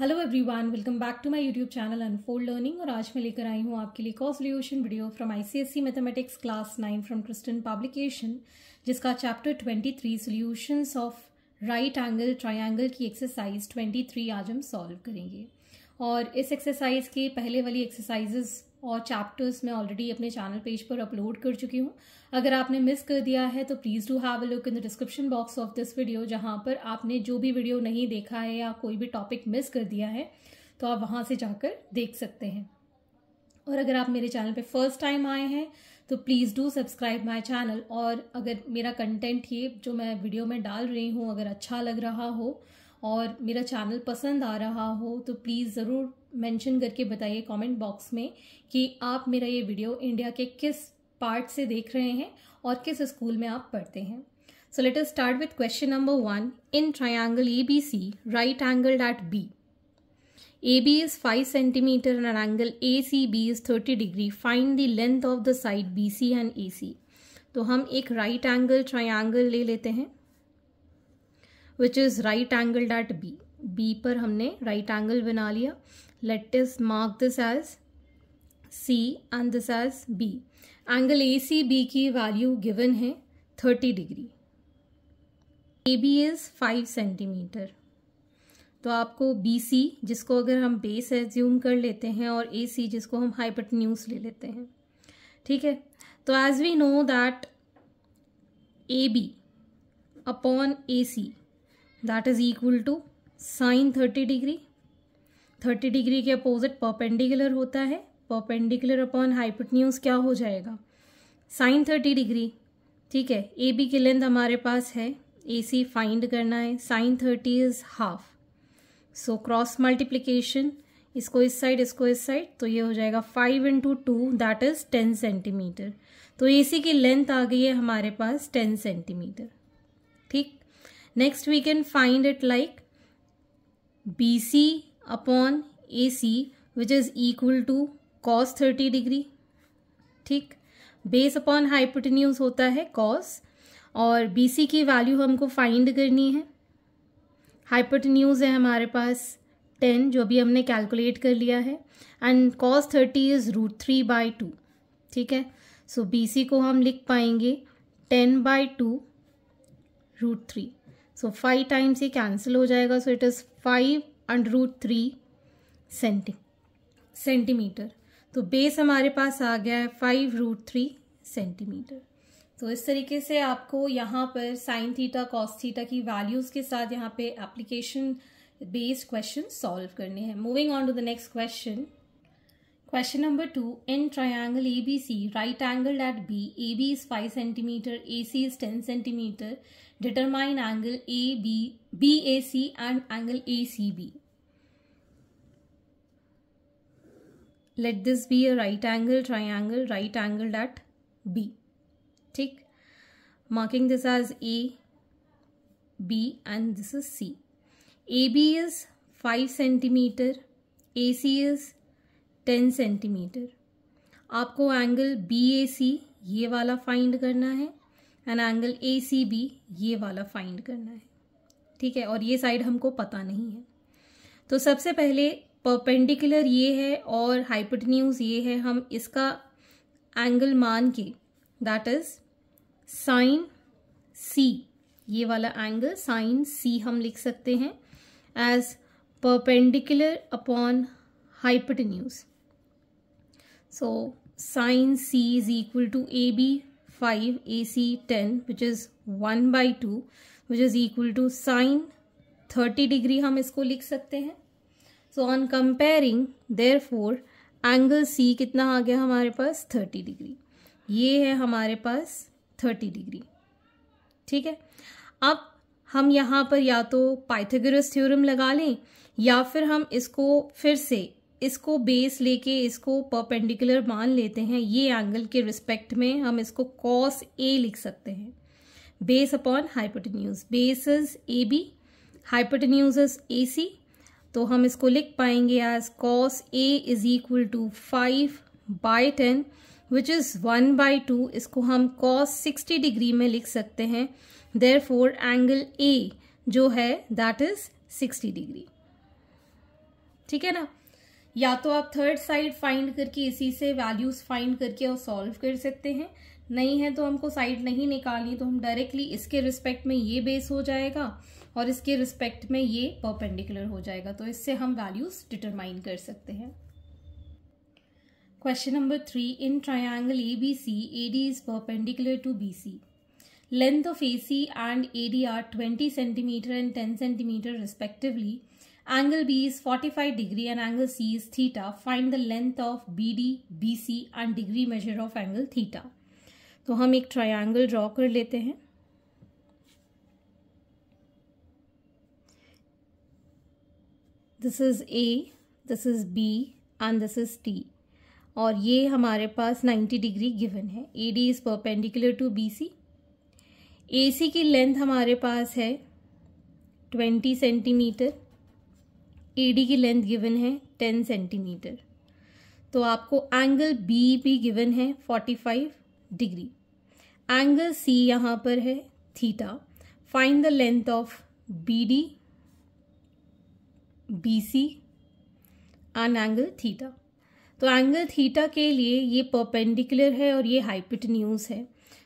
Hello everyone welcome back to my YouTube channel unfold learning और आज मैं लेकर आई हूँ आपके लिए कॉ solution video from ICSC mathematics class nine from Kristen publication जिसका chapter twenty three solutions of right angle triangle की एक्सरसाइज ट्वेंटी थ्री आज हम सॉल्व करेंगे और इस एक्सरसाइज के पहले वाली एक्सरसाइजेज़ और चैप्टर्स मैं ऑलरेडी अपने चैनल पेज पर अपलोड कर चुकी हूँ अगर आपने मिस कर दिया है तो please do have a look in the description box of this video जहाँ पर आपने जो भी वीडियो नहीं देखा है या कोई भी टॉपिक मिस कर दिया है तो आप वहाँ से जाकर देख सकते हैं और अगर आप मेरे चैनल पे फर्स्ट टाइम आए हैं तो please do subscribe my channel और अगर मेरा कंटेंट ये जो मैं वीडियो में डाल रही हूँ अगर अच्छा लग रहा हो और मेरा चैनल पसंद आ रहा हो तो प्लीज़ ज़रूर मेंशन करके बताइए कमेंट बॉक्स में कि आप मेरा ये वीडियो इंडिया के किस पार्ट से देख रहे हैं और किस स्कूल में आप पढ़ते हैं so let us start with question number one in triangle A B C right angle that B A B is five centimetre and angle A C B is thirty degree find the length of the side B C and A C तो हम एक right angle triangle ले लेते हैं which is right angle that B B पर हमने right right angle बना लिया let us mark this as C and this as B. Angle ACB की value given है 30 degree. AB is 5 सेंटीमीटर तो आपको बी सी जिसको अगर हम बेस एज्यूम कर लेते हैं और ए सी जिसको हम न्यूज ले लेते हैं ठीक है तो as we know that A B upon A C that is equal to sine thirty degree thirty degree के अपोजिट परपेंडिकुलर होता है परपेंडिकुलर अपॉन हाइपोटन्यूज क्या हो जाएगा साइन थर्टी डिग्री ठीक है ए बी की लेंथ हमारे पास है ए सी फाइंड करना है sine thirty is half so cross multiplication इसको इस साइड इसको इस साइड तो ये हो जाएगा five into two that is ten centimetre तो ए सी की लेंथ आ गई है हमारे पास टेन सेंटीमीटर ठीक next we can find it like B C upon A C which is equal to cos thirty degree ठीक बेस अपॉन हाइपोटिन्यूज होता है कॉस और बी सी की वैल्यू हमको फाइंड करनी है हाइपोटिन्यूज है हमारे पास टेन जो अभी हमने कैलकुलेट कर लिया है and cos thirty is root three by two ठीक है सो बी सी को हम लिख पाएंगे ten by two root three so five times ये कैंसिल हो जाएगा so it is five under root three centi centimetre तो बेस हमारे पास आ गया है फाइव रूट थ्री सेंटीमीटर तो इस तरीके से आपको यहाँ पर साइन थीटा कॉस थीटा की वैल्यूज़ के साथ यहाँ पे एप्लीकेशन बेस्ड क्वेश्चन सॉल्व करने हैं moving on to the next question question number two in triangle ABC right angle at B A B is five centimetre A C is ten centimetre determine angle A B BAC and angle ACB. Let this be a right angle triangle right angled at B. Tick. Marking this as A, B and this is C. AB is 5 centimeter, AC is 10 centimeter. आपको angle BAC ये वाला find करना है and angle ACB ये वाला find करना है ठीक है और ये साइड हमको पता नहीं है तो सबसे पहले परपेंडिकुलर ये है और हाइपटन्यूज ये है हम इसका एंगल मान के दैट इज साइन सी ये वाला एंगल साइन सी हम लिख सकते हैं as perpendicular upon hypotenuse so sine C is equal to A B five A C ten which is one by two which is equal to sine thirty degree हम इसको लिख सकते हैं so on comparing therefore angle C कितना आ गया हमारे पास thirty degree ये है हमारे पास थर्टी डिग्री ठीक है अब हम यहाँ पर या तो पाइथागोरस थ्योरम लगा लें या फिर हम इसको फिर से इसको बेस लेके इसको परपेंडिकुलर मान लेते हैं ये एंगल के रिस्पेक्ट में हम इसको कॉस ए लिख सकते हैं base upon base is A B hypotenuse A C तो हम इसको लिख पाएंगे as cos A is equal to five by ten which is one by two इसको हम कॉस सिक्सटी डिग्री में लिख सकते हैं देर फोर एंगल ए जो है दैट इज सिक्सटी डिग्री ठीक है ना या तो आप थर्ड साइड फाइंड करके इसी से वैल्यूज फाइंड करके और सॉल्व कर सकते हैं नहीं है तो हमको साइड नहीं निकालनी तो हम डायरेक्टली इसके रिस्पेक्ट में ये बेस हो जाएगा और इसके रिस्पेक्ट में ये परपेंडिकुलर हो जाएगा तो इससे हम वैल्यूज डिटरमाइन कर सकते हैं question number three in triangle A D is perpendicular to B C length of A C and A D are twenty centimetre and ten centimetre respectively angle B is forty five degree and angle C is theta find the length of B D B C and degree measure of angle theta तो हम एक triangle draw कर लेते हैं this is A this is B and this is T और ये हमारे पास 90 डिग्री गिवन है A D is perpendicular to B C A C की लेंथ हमारे पास है 20 सेंटीमीटर ए डी की लेंथ गिवन है 10 सेंटीमीटर तो आपको एंगल बी भी गिवन है 45 डिग्री एंगल सी यहाँ पर है theta find the length of B D B C and angle theta तो एंगल थीटा के लिए ये परपेंडिकुलर है और ये हाइपिट है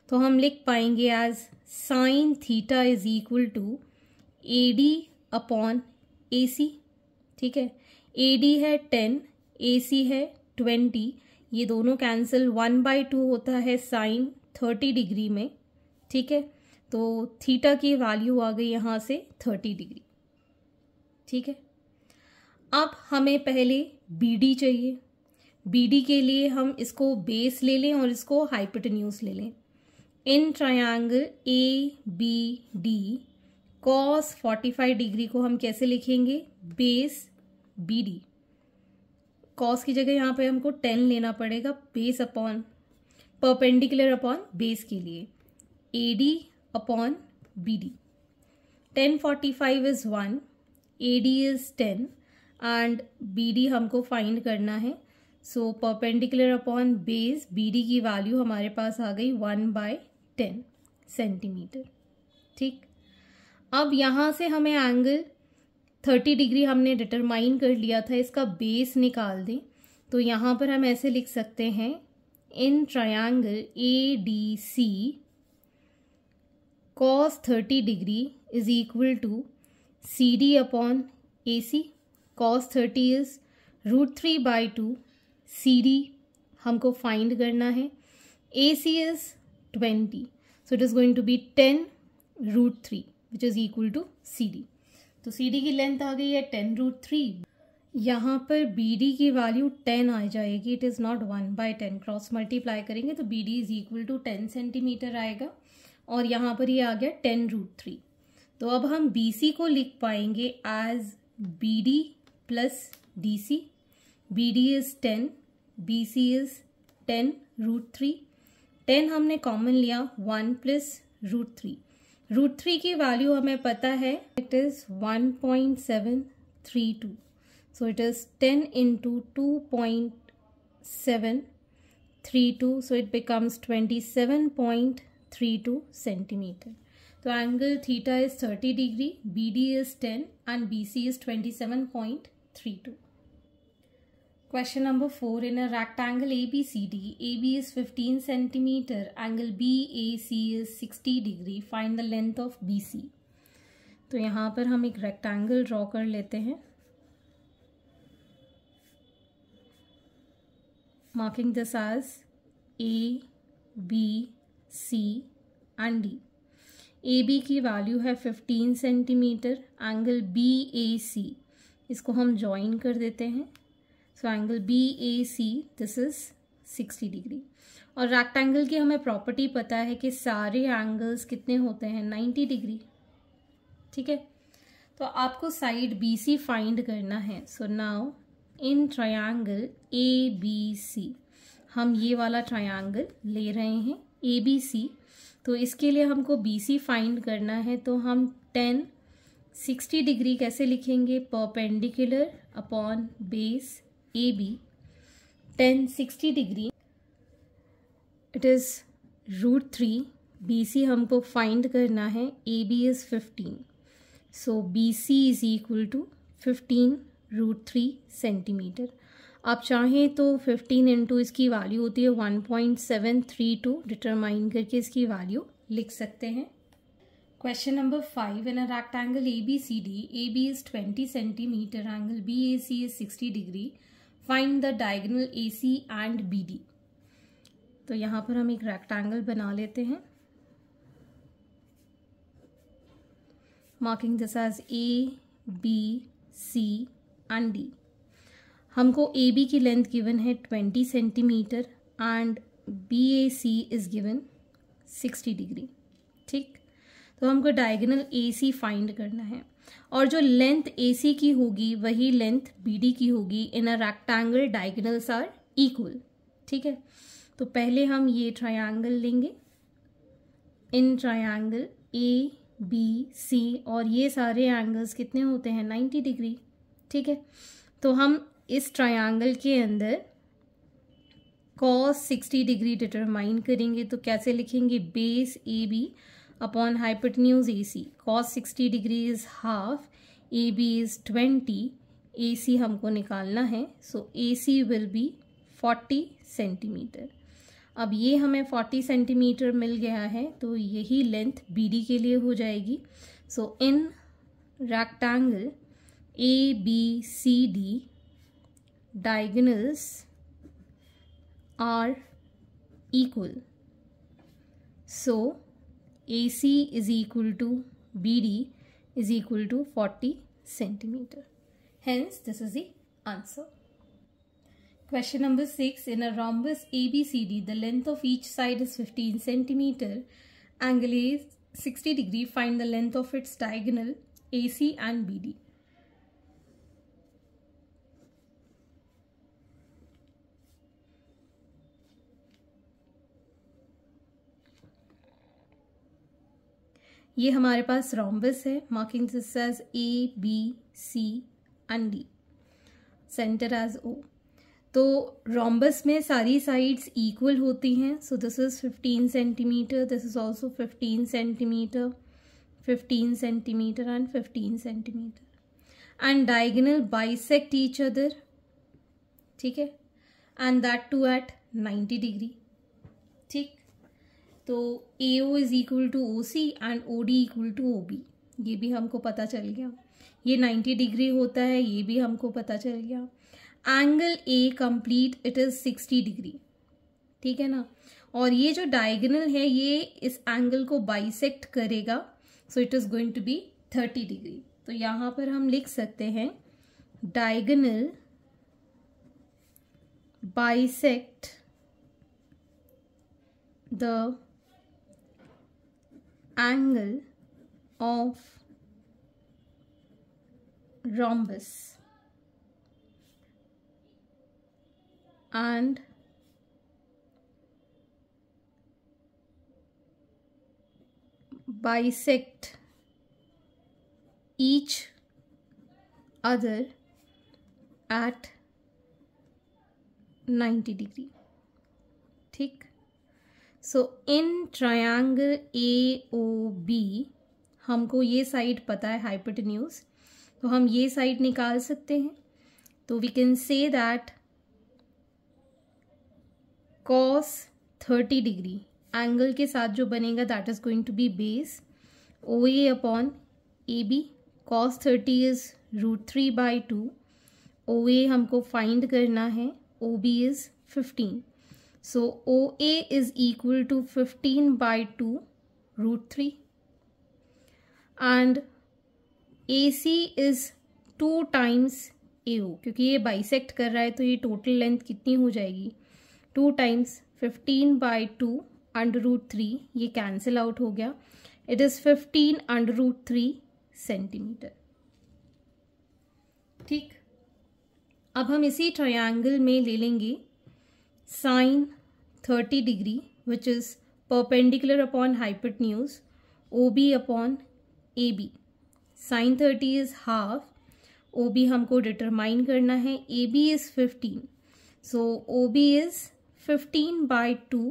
तो हम लिख पाएंगे as sine theta is equal to A D upon A C ठीक है ए डी है टेन ए सी है ट्वेंटी ये दोनों कैंसिल वन बाई टू होता है साइन थर्टी डिग्री में ठीक है तो थीटा की वैल्यू आ गई यहाँ से थर्टी डिग्री ठीक है अब हमें पहले बी डी चाहिए बी डी के लिए हम इसको बेस ले लें और इसको हाइपोटेन्यूज ले लें in triangle A B D cos forty five degree को हम कैसे लिखेंगे बेस बी डी कॉस की जगह यहाँ पे हमको टेन लेना पड़ेगा base upon perpendicular upon base के लिए A D upon B D tan forty five is one A D is ten and B D हमको फाइंड करना है so perpendicular upon base B D की वैल्यू हमारे पास आ गई वन बाय टेन सेंटीमीटर ठीक अब यहाँ से हमें एंगल थर्टी डिग्री हमने डिटरमाइन कर लिया था इसका बेस निकाल दें तो यहाँ पर हम ऐसे लिख सकते हैं in A D C cos thirty degree is equal to C D upon A C cos thirty is root three by two C D हमको फाइंड करना है A C is twenty so it is going to be ten root three which is equal to C D तो C D की length आ गई है ten root three यहाँ पर बी डी की वैल्यू टेन आ जाएगी it is not one by ten cross multiply करेंगे तो B D is equal to ten centimetre आएगा और यहाँ पर ये यह आ गया टेन रूट थ्री तो अब हम बी सी को लिख पाएंगे as B D plus D C B D is ten B C is ten root three ten हमने कॉमन लिया one plus root three root three की वैल्यू हमें पता है it is one point seven three two so it is 10 into 2.732 so it becomes 27.32 centimeter so angle theta is 30 degree bd is 10 and bc is 27.32 Question number 4. In a rectangle ABCD, AB is 15 centimeter. angle BAC is 60 degree, find the length of BC. तो यहाँ पर हम एक rectangle draw कर लेते हैं marking this as A, B, C and D. B की value है 15 centimetre angle B A C इसको हम ज्वाइन कर देते हैं so angle B A C this is 60 degree और रेक्टेंगल की हमें प्रॉपर्टी पता है कि सारे एंगल्स कितने होते हैं 90 डिग्री ठीक है तो आपको साइड बी सी फाइंड करना है so now in triangle A B C हम ये वाला ट्रायंगल ले रहे हैं ए बी सी तो इसके लिए हमको बी सी फाइंड करना है तो हम टेन सिक्सटी डिग्री कैसे लिखेंगे perpendicular upon base A B tan sixty degree it is root three B C हमको फाइंड करना है A B is fifteen so B C is equal to fifteen root three centimetre आप चाहें तो 15 into इसकी value होती है 1.732 determine करके इसकी वैल्यू लिख सकते हैं question number five in a rectangle A B C D A B is 20 centimetre angle B A C is 60 degree find the diagonal A C and B D तो यहाँ पर हम एक रेक्टेंगल बना लेते हैं marking this as A B C and हमको A B की लेंथ गिवन है twenty centimetre and B A C is given sixty degree ठीक तो हमको डायगनल ए सी फाइंड करना है और जो लेंथ ए सी की होगी वही लेंथ बी डी की होगी in a rectangle diagonals are equal ठीक है तो पहले हम ये ट्रायंगल लेंगे इन ट्रायंगल ए बी सी और ये सारे एंगल्स कितने होते हैं नाइन्टी डिग्री ठीक है तो हम इस ट्रायंगल के अंदर कॉस 60 डिग्री डिटरमाइन करेंगे तो कैसे लिखेंगे base A B upon hypotenuse A C cos sixty degree is half A B is twenty A C हमको निकालना है so A C will be forty centimetre अब ये हमें फोर्टी सेंटीमीटर मिल गया है तो यही लेंथ बी डी के लिए हो जाएगी so in rectangle A, B, C, D. Diagonals are equal. So, AC is equal to BD is equal to 40 centimeter. Hence, this is the answer. Question number 6. In a rhombus ABCD, the length of each side is 15 centimeter. Angle A is 60 degree. Find the length of its diagonal AC and BD. ये हमारे पास rhombus है marking sisters as A B C and D centre as O तो rhombus में सारी sides equal होती हैं so this is 15 centimetre this is also 15 centimetre 15 centimetre and 15 centimetre and diagonal bisect each other ठीक है and that too at 90 degree ठीक तो A O is equal to O C and O D equal to O B ये भी हमको पता चल गया ये नाइन्टी डिग्री होता है ये भी हमको पता चल गया angle A complete it is sixty degree ठीक है ना और ये जो डायगनल है ये इस एंगल को बाइसेक्ट करेगा so it is going to be thirty degree तो यहाँ पर हम लिख सकते हैं diagonal bisect the angle of rhombus and bisect each other at 90 degree ठीक सो इन ट्रायंगल ए ओ बी हमको ये साइड पता है हाइपोटेन्यूज तो हम ये साइड निकाल सकते हैं तो we can say that cos thirty degree angle के साथ जो बनेगा that is going to be base O A upon A B cos thirty is root three by two O A हमको फाइंड करना है O B is fifteen So OA is equal to 15 by 2 root 3 and AC is 2 A O क्योंकि ये bisect कर रहा है तो ये टोटल लेंथ कितनी हो जाएगी two times fifteen by two under root three ये कैंसिल आउट हो गया it is fifteen under root three centimetre ठीक अब हम इसी ट्रायंगल में ले लेंगे sine 30 degree which is perpendicular upon hypotenuse OB upon AB. Sine 30 is half. OB हमको determine करना है. AB is 15. So OB is 15 by 2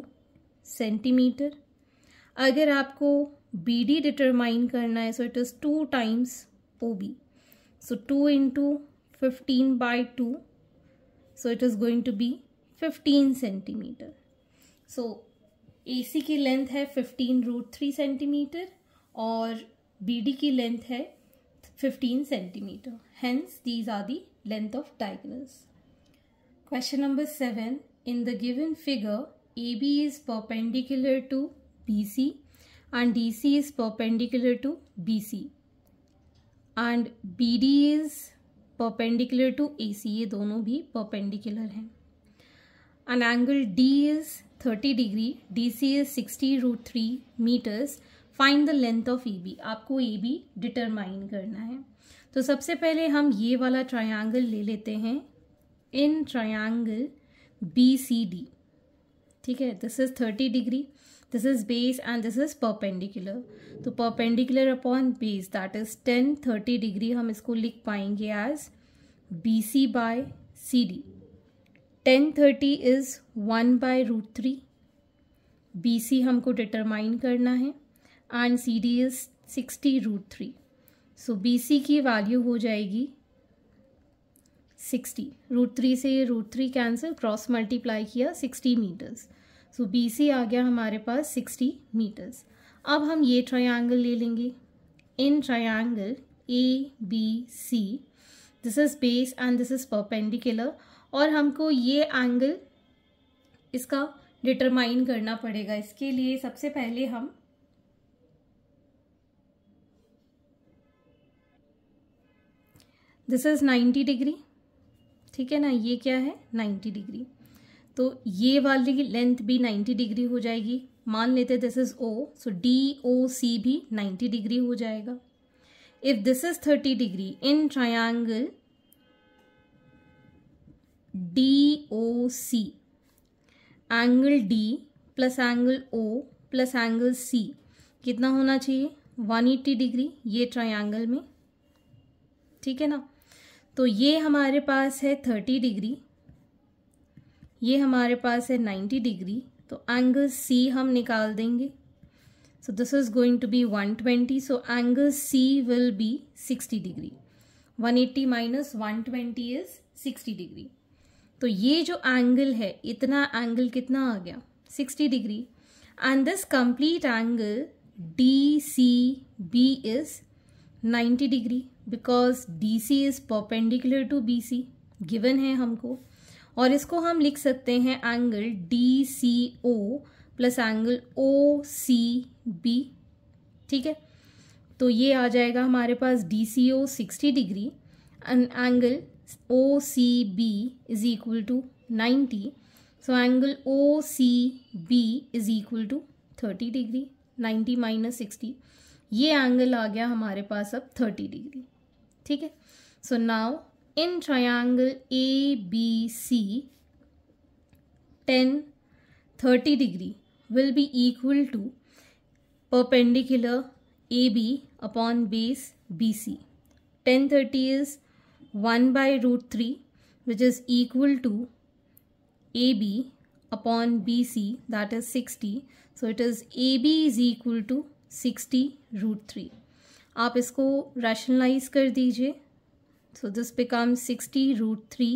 centimetre अगर आपको बी डी डिटरमाइन करना है so it is two times O B so two into fifteen by two so it is going to be fifteen centimetre so A C की length है fifteen root three centimetre और B D की length है fifteen centimetre hence these are the length of diagonals question number seven in the given figure A B is perpendicular to B C and D C is perpendicular to B C and B D is perpendicular to A C ये दोनों भी perpendicular हैं An angle D is 30 degree, DC is 60 root 3 meters. Find the length of AB. आपको AB determine करना है तो सबसे पहले हम ये वाला ट्रायंगल ले लेते हैं in triangle B C D ठीक है this is thirty degree this is base and this is perpendicular तो perpendicular upon base that is tan thirty degree हम इसको लिख पाएंगे as B C by C D tan thirty is one by root three B C हमको determine करना है and C D is sixty root three so B C की value हो जाएगी सिक्सटी रूट थ्री से root three cancel cross multiply किया sixty metres so B C आ गया हमारे पास सिक्सटी मीटर्स अब हम ये ट्रायंगल ले लेंगे in triangle A B C this is base and this is perpendicular और हमको ये एंगल इसका डिटरमाइन करना पड़ेगा इसके लिए सबसे पहले हम दिस इज़ 90 डिग्री ठीक है ना ये क्या है 90 डिग्री तो ये वाली लेंथ भी 90 डिग्री हो जाएगी मान लेते this is O so D O C भी 90 डिग्री हो जाएगा if this is 30 degree in triangle D O C angle D plus angle O plus angle C कितना होना चाहिए 180 डिग्री ये ट्राइंगल में ठीक है ना तो ये हमारे पास है 30 डिग्री ये हमारे पास है 90 डिग्री तो एंगल सी हम निकाल देंगे going to be one twenty so 120 C will be sixty degree 60 eighty 180 one twenty is 60 degree तो ये जो एंगल है इतना एंगल कितना आ गया 60 degree and this complete angle D C B is 90 degree because D C is perpendicular to B C given है हमको और इसको हम लिख सकते हैं angle D C O plus angle O C B ठीक है तो ये आ जाएगा हमारे पास D C O sixty degree and angle O C B is equal to ninety so angle O C B is equal to thirty degree ninety minus sixty ये angle आ गया हमारे पास अब थर्टी डिग्री ठीक है so now in triangle A B C tan thirty degree will be equal to perpendicular A B upon base B C tan thirty is one by root three which is equal to A B upon B C that is sixty so it is A B is equal to sixty root three आप इसको rationalise कर दीजिए so this become sixty root three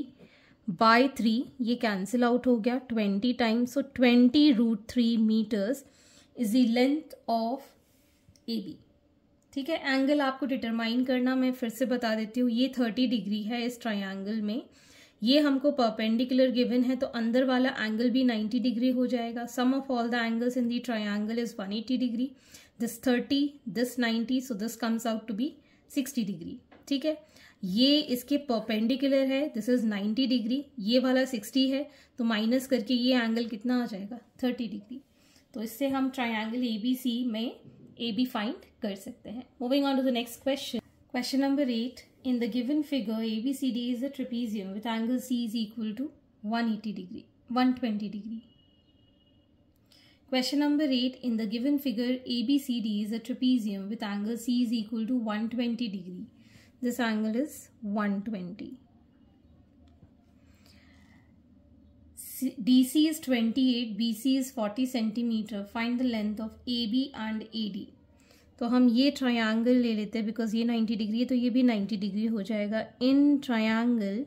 by three ये cancel out हो गया twenty times so twenty root three metres is length of A B ठीक है angle आपको डिटरमाइन करना मैं फिर से बता देती हूँ ये थर्टी डिग्री है इस ट्राइंगल में ये हमको परपेंडिकुलर गिवन है तो अंदर वाला एंगल भी नाइन्टी डिग्री हो जाएगा sum of all the angles in the triangle is one eighty degree this thirty this ninety so this comes out to be sixty degree ठीक है ये इसके परपेंडिकुलर है दिस इज नाइन्टी डिग्री ये वाला sixty है तो माइनस करके ये एंगल कितना आ जाएगा थर्टी डिग्री तो इससे हम ट्राइंगल ए बी सी में ए बी फाइंड कर सकते हैं moving on to the next question question number eight in the given figure A B C D is a trapezium with angle C is equal to one eighty degree one twenty degree Question number 8. In the given figure, ABCD is a trapezium with angle C is equal to 120 degree. This angle is 120. DC is 28, BC is 40 centimetre find the length of A B and A D तो हम ये triangle ले लेते हैं because ये 90 degree है तो ये भी 90 डिग्री हो जाएगा in triangle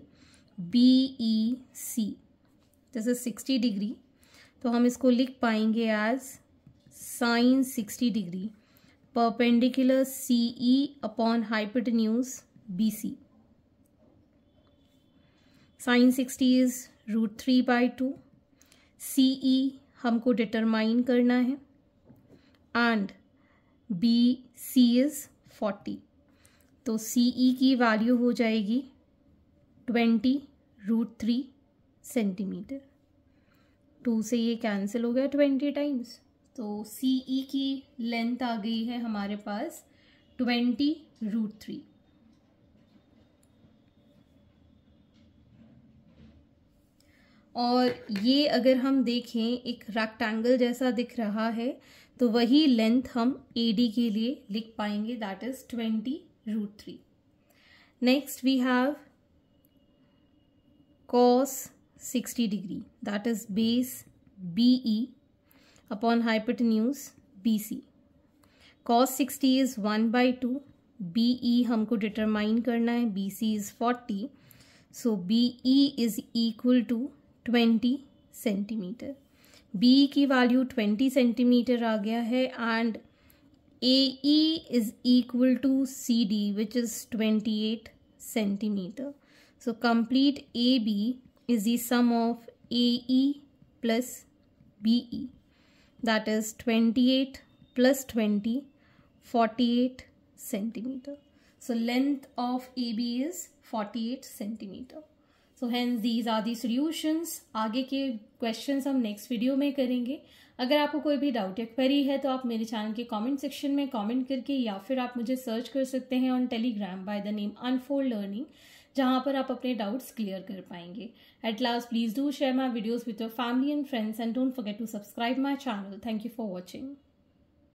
B E C this is 60 degree तो हम इसको लिख पाएंगे as sine 60 degree perpendicular C E upon hypotenuse B C sine sixty is root three by two C E e हमको डिटरमाइन करना है and B C is forty तो C E e की वैल्यू हो जाएगी twenty root three centimetre two से ये cancel हो गया ट्वेंटी टाइम्स तो सी ई e की लेंथ आ गई है हमारे पास ट्वेंटी रूट थ्री और ये अगर हम देखें एक रेक्टेंगल जैसा दिख रहा है तो वही लेंथ हम ए डी के लिए लिख पाएंगे that is twenty root three next we have cos sixty degree that is base B E upon hypotenuse B C cos sixty is one by two B E हमको determine करना है B C is forty so B E is equal to twenty centimetre B की value twenty centimetre आ गया है and A E is equal to C D which is twenty eight centimetre so complete A B is the sum of A E plus B E that is twenty eight plus twenty forty eight centimetre so length of A B is forty eight centimetre so hence these are the solutions आगे के questions हम next video में करेंगे अगर आपको कोई भी doubt या क्वेरी है तो आप मेरे चैनल के कमेंट सेक्शन में कमेंट करके या फिर आप मुझे सर्च कर सकते हैं on Telegram by the name Unfold Learning जहाँ पर आप अपने डाउट्स क्लियर कर पाएंगे at last please do share my videos with your family and friends and don't forget to subscribe my channel thank you for watching